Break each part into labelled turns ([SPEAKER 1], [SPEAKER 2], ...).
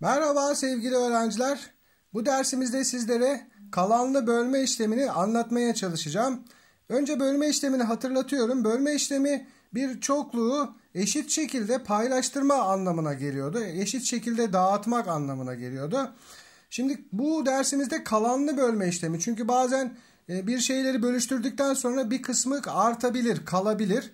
[SPEAKER 1] Merhaba sevgili öğrenciler. Bu dersimizde sizlere kalanlı bölme işlemini anlatmaya çalışacağım. Önce bölme işlemini hatırlatıyorum. Bölme işlemi bir çokluğu eşit şekilde paylaştırma anlamına geliyordu. Eşit şekilde dağıtmak anlamına geliyordu. Şimdi bu dersimizde kalanlı bölme işlemi. Çünkü bazen e, bir şeyleri bölüştürdükten sonra bir kısmı artabilir, kalabilir.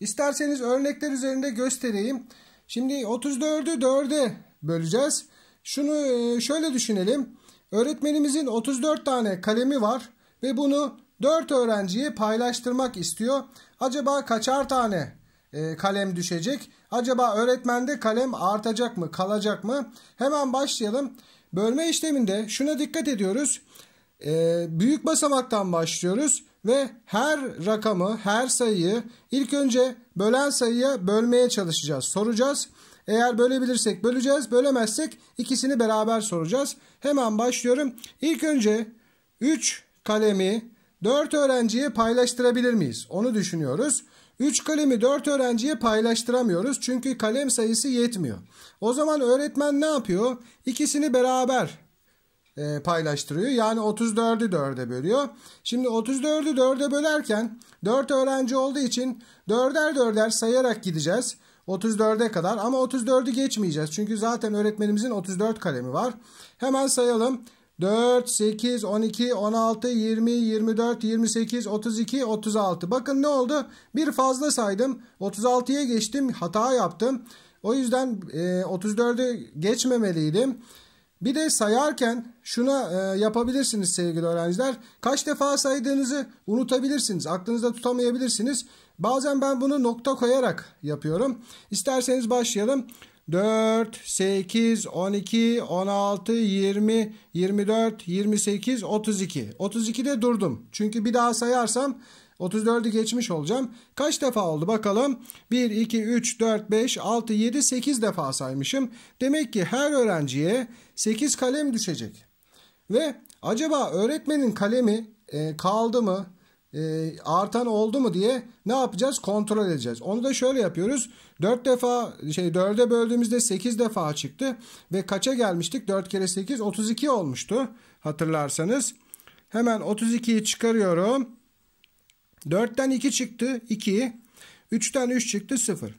[SPEAKER 1] İsterseniz örnekler üzerinde göstereyim. Şimdi 34'ü 4'e böleceğiz. Şunu e, şöyle düşünelim. Öğretmenimizin 34 tane kalemi var ve bunu 4 öğrenciye paylaştırmak istiyor. Acaba kaçar tane e, kalem düşecek? Acaba öğretmende kalem artacak mı, kalacak mı? Hemen başlayalım. Bölme işleminde şuna dikkat ediyoruz. E, büyük basamaktan başlıyoruz ve her rakamı, her sayıyı ilk önce bölen sayıya bölmeye çalışacağız, soracağız. Eğer bölebilirsek böleceğiz. Bölemezsek ikisini beraber soracağız. Hemen başlıyorum. İlk önce 3 kalemi 4 öğrenciye paylaştırabilir miyiz? Onu düşünüyoruz. 3 kalemi 4 öğrenciye paylaştıramıyoruz. Çünkü kalem sayısı yetmiyor. O zaman öğretmen ne yapıyor? İkisini beraber e, paylaştırıyor. Yani 34'ü 4'e bölüyor. Şimdi 34'ü 4'e bölerken 4 öğrenci olduğu için 4'er 4'er sayarak gideceğiz. 34'e kadar ama 34'ü geçmeyeceğiz. Çünkü zaten öğretmenimizin 34 kalemi var. Hemen sayalım. 4, 8, 12, 16, 20, 24, 28, 32, 36. Bakın ne oldu? Bir fazla saydım. 36'ya geçtim. Hata yaptım. O yüzden e, 34'ü geçmemeliydim. Bir de sayarken şuna e, yapabilirsiniz sevgili öğrenciler. Kaç defa saydığınızı unutabilirsiniz. Aklınızda tutamayabilirsiniz. Bazen ben bunu nokta koyarak yapıyorum. İsterseniz başlayalım. 4, 8, 12, 16, 20, 24, 28, 32. 32'de durdum. Çünkü bir daha sayarsam 34'ü geçmiş olacağım. Kaç defa oldu bakalım? 1, 2, 3, 4, 5, 6, 7, 8 defa saymışım. Demek ki her öğrenciye 8 kalem düşecek. Ve acaba öğretmenin kalemi e, kaldı mı? e, artan oldu mu diye ne yapacağız? Kontrol edeceğiz. Onu da şöyle yapıyoruz. 4 defa şey 4'e böldüğümüzde 8 defa çıktı ve kaça gelmiştik? 4 kere 8 32 olmuştu hatırlarsanız. Hemen 32'yi çıkarıyorum. 4'ten 2 çıktı 2. 3'ten 3 çıktı 0.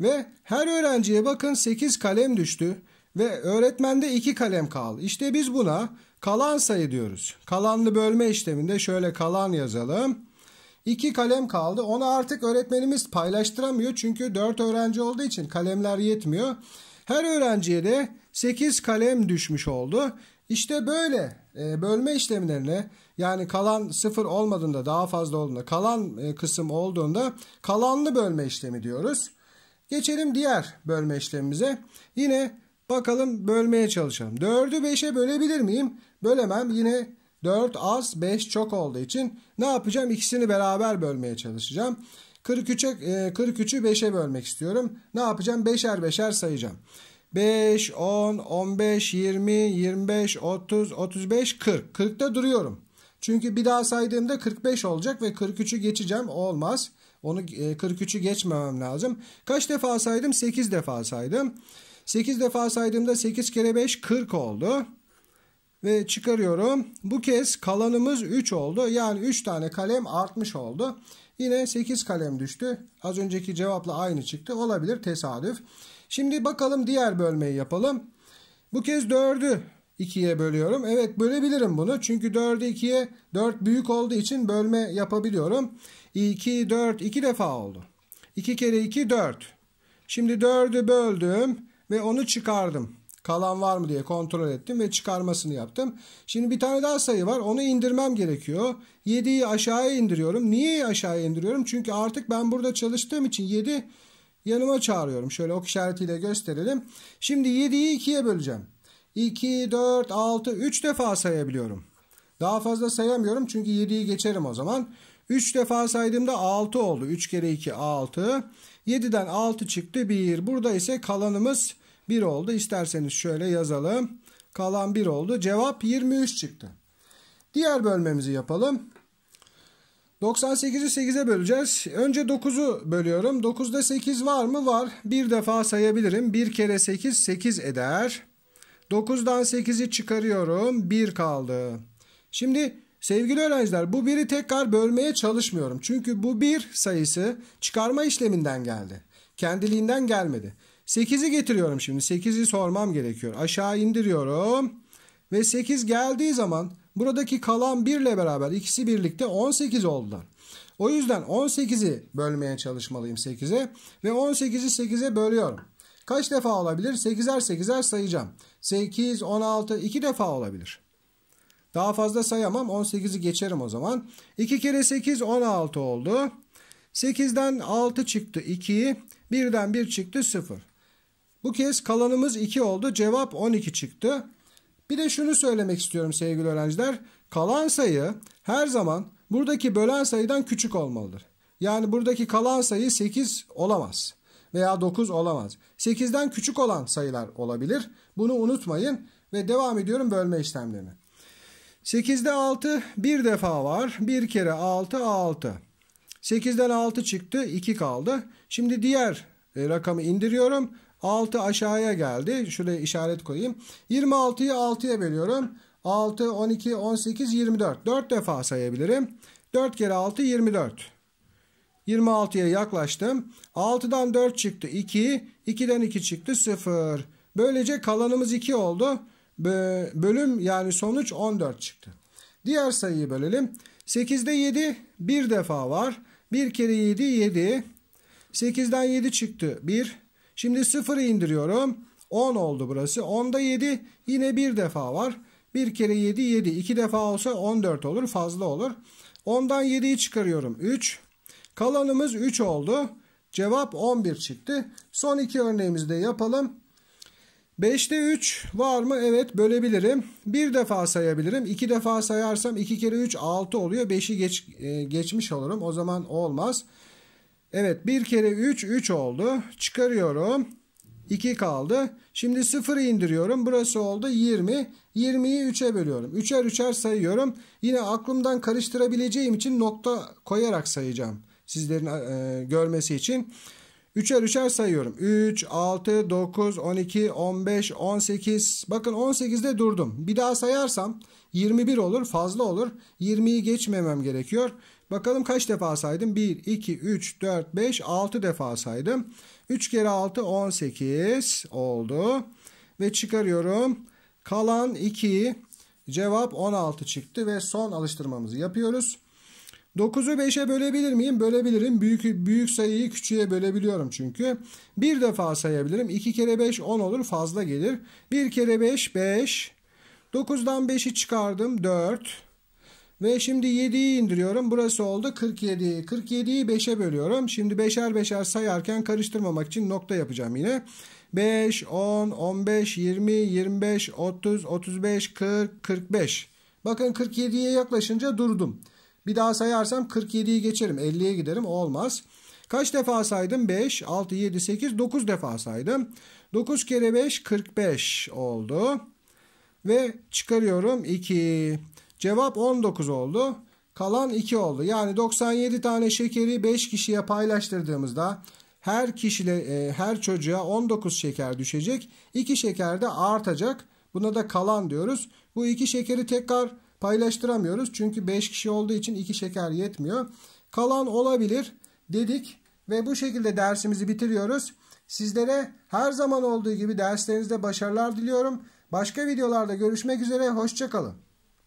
[SPEAKER 1] Ve her öğrenciye bakın 8 kalem düştü ve öğretmende 2 kalem kaldı. İşte biz buna Kalan sayı diyoruz. Kalanlı bölme işleminde şöyle kalan yazalım. 2 kalem kaldı. Onu artık öğretmenimiz paylaştıramıyor. Çünkü 4 öğrenci olduğu için kalemler yetmiyor. Her öğrenciye de 8 kalem düşmüş oldu. İşte böyle e, bölme işlemlerine yani kalan sıfır olmadığında daha fazla olduğunda kalan e, kısım olduğunda kalanlı bölme işlemi diyoruz. Geçelim diğer bölme işlemimize. Yine Bakalım bölmeye çalışalım. 4'ü 5'e bölebilir miyim? Bölemem. Yine 4 az 5 çok olduğu için ne yapacağım? İkisini beraber bölmeye çalışacağım. 43'e 43'ü 5'e bölmek istiyorum. Ne yapacağım? 5'er 5'er sayacağım. 5, 10, 15, 20, 25, 30, 35, 40. 40'ta duruyorum. Çünkü bir daha saydığımda 45 olacak ve 43'ü geçeceğim. Olmaz. Onu 43'ü e, geçmemem lazım. Kaç defa saydım? 8 defa saydım. 8 defa saydığımda 8 kere 5 40 oldu. Ve çıkarıyorum. Bu kez kalanımız 3 oldu. Yani 3 tane kalem artmış oldu. Yine 8 kalem düştü. Az önceki cevapla aynı çıktı. Olabilir tesadüf. Şimdi bakalım diğer bölmeyi yapalım. Bu kez 4'ü 2'ye bölüyorum. Evet bölebilirim bunu. Çünkü 4'ü 2'ye 4 büyük olduğu için bölme yapabiliyorum. 2, 4, 2 defa oldu. 2 kere 2, 4. Şimdi 4'ü böldüm ve onu çıkardım. Kalan var mı diye kontrol ettim ve çıkarmasını yaptım. Şimdi bir tane daha sayı var. Onu indirmem gerekiyor. 7'yi aşağıya indiriyorum. Niye aşağıya indiriyorum? Çünkü artık ben burada çalıştığım için 7 yanıma çağırıyorum. Şöyle ok işaretiyle gösterelim. Şimdi 7'yi 2'ye böleceğim. 2, 4, 6, 3 defa sayabiliyorum. Daha fazla sayamıyorum çünkü 7'yi geçerim o zaman. 3 defa saydığımda 6 oldu. 3 kere 2 6. 7'den 6 çıktı 1. Burada ise kalanımız 1 oldu. İsterseniz şöyle yazalım. Kalan 1 oldu. Cevap 23 çıktı. Diğer bölmemizi yapalım. 98'i 8'e böleceğiz. Önce 9'u bölüyorum. 9'da 8 var mı? Var. Bir defa sayabilirim. 1 kere 8 8 eder. 9'dan 8'i çıkarıyorum. 1 kaldı. Şimdi Sevgili öğrenciler bu biri tekrar bölmeye çalışmıyorum. Çünkü bu bir sayısı çıkarma işleminden geldi. Kendiliğinden gelmedi. 8'i getiriyorum şimdi. 8'i sormam gerekiyor. Aşağı indiriyorum. Ve 8 geldiği zaman buradaki kalan 1 ile beraber ikisi birlikte 18 oldular. O yüzden 18'i bölmeye çalışmalıyım 8'e. Ve 18'i 8'e bölüyorum. Kaç defa olabilir? 8'er 8'er sayacağım. 8, 16, 2 defa olabilir. Daha fazla sayamam. 18'i geçerim o zaman. 2 kere 8 16 oldu. 8'den 6 çıktı 2. 1'den 1 çıktı 0. Bu kez kalanımız 2 oldu. Cevap 12 çıktı. Bir de şunu söylemek istiyorum sevgili öğrenciler. Kalan sayı her zaman buradaki bölen sayıdan küçük olmalıdır. Yani buradaki kalan sayı 8 olamaz veya 9 olamaz. 8'den küçük olan sayılar olabilir. Bunu unutmayın ve devam ediyorum bölme işlemlerine. 8'de 6 bir defa var. bir kere 6 6. 8'den 6 çıktı 2 kaldı. Şimdi diğer e, rakamı indiriyorum. 6 aşağıya geldi. Şuraya işaret koyayım. 26'yı 6'ya bölüyorum. 6, 12, 18, 24. 4 defa sayabilirim. 4 kere 6, 24. 26'ya yaklaştım. 6'dan 4 çıktı 2. 2'den 2 çıktı 0. Böylece kalanımız 2 oldu bölüm yani sonuç 14 çıktı. Diğer sayıyı bölelim. 8'de 7 bir defa var. 1 kere 7 7. 8'den 7 çıktı 1. Şimdi 0'ı indiriyorum. 10 oldu burası. 10'da 7 yine bir defa var. 1 kere 7 7. 2 defa olsa 14 olur fazla olur. 10'dan 7'yi çıkarıyorum 3. Kalanımız 3 oldu. Cevap 11 çıktı. Son iki örneğimizi de yapalım. 5'te 3 var mı? Evet bölebilirim. Bir defa sayabilirim. İki defa sayarsam 2 kere 3 6 oluyor. 5'i geç, e, geçmiş olurum. O zaman olmaz. Evet 1 kere 3 3 oldu. Çıkarıyorum. 2 kaldı. Şimdi 0'ı indiriyorum. Burası oldu 20. 20'yi 3'e bölüyorum. 3'er 3'er sayıyorum. Yine aklımdan karıştırabileceğim için nokta koyarak sayacağım. Sizlerin e, görmesi için. Üçer üçer sayıyorum. 3, 6, 9, 12, 15, 18. Bakın 18'de durdum. Bir daha sayarsam 21 olur fazla olur. 20'yi geçmemem gerekiyor. Bakalım kaç defa saydım? 1, 2, 3, 4, 5, 6 defa saydım. 3 kere 6 18 oldu. Ve çıkarıyorum. Kalan 2 cevap 16 çıktı ve son alıştırmamızı yapıyoruz. 9'u 5'e bölebilir miyim? Bölebilirim. Büyük, büyük sayıyı küçüğe bölebiliyorum çünkü. Bir defa sayabilirim. 2 kere 5 10 olur fazla gelir. 1 kere 5 5. 9'dan 5'i çıkardım 4. Ve şimdi 7'yi indiriyorum. Burası oldu 47. 47'yi 5'e bölüyorum. Şimdi 5'er 5'er sayarken karıştırmamak için nokta yapacağım yine. 5, 10, 15, 20, 25, 30, 35, 40, 45. Bakın 47'ye yaklaşınca durdum. Bir daha sayarsam 47'yi geçerim. 50'ye giderim. O olmaz. Kaç defa saydım? 5, 6, 7, 8, 9 defa saydım. 9 kere 5, 45 oldu. Ve çıkarıyorum 2. Cevap 19 oldu. Kalan 2 oldu. Yani 97 tane şekeri 5 kişiye paylaştırdığımızda her kişiyle e, her çocuğa 19 şeker düşecek. 2 şeker de artacak. Buna da kalan diyoruz. Bu 2 şekeri tekrar paylaştıramıyoruz. Çünkü 5 kişi olduğu için 2 şeker yetmiyor. Kalan olabilir dedik ve bu şekilde dersimizi bitiriyoruz. Sizlere her zaman olduğu gibi derslerinizde başarılar diliyorum. Başka videolarda görüşmek üzere. Hoşçakalın.